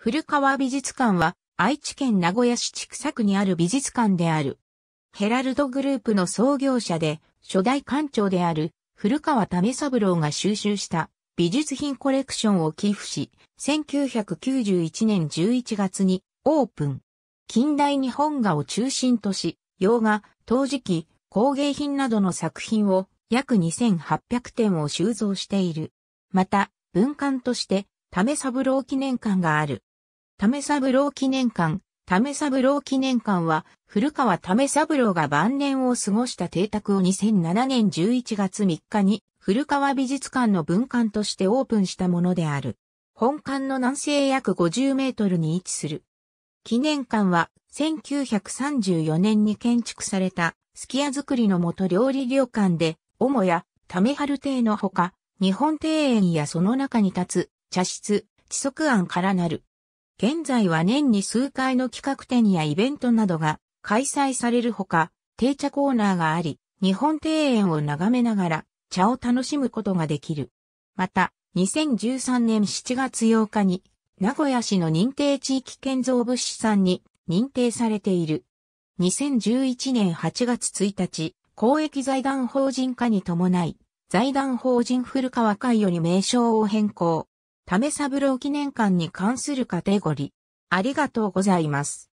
古川美術館は愛知県名古屋市千種区にある美術館である。ヘラルドグループの創業者で初代館長である古川為三郎が収集した美術品コレクションを寄付し、1991年11月にオープン。近代日本画を中心とし、洋画、陶磁器、工芸品などの作品を約2800点を収蔵している。また、文館として、為三郎記念館がある。為三郎記念館、為三郎記念館は、古川為三郎が晩年を過ごした邸宅を2007年11月3日に、古川美術館の文館としてオープンしたものである。本館の南西約50メートルに位置する。記念館は、1934年に建築された、スキ家作りの元料理旅館で、母や、ため春邸のほか、日本庭園やその中に立つ、茶室、地足庵からなる。現在は年に数回の企画展やイベントなどが開催されるほか、定茶コーナーがあり、日本庭園を眺めながら茶を楽しむことができる。また、2013年7月8日に、名古屋市の認定地域建造物資産に認定されている。2011年8月1日、公益財団法人化に伴い、財団法人古川会より名称を変更。たぶ三郎記念館に関するカテゴリー。ありがとうございます。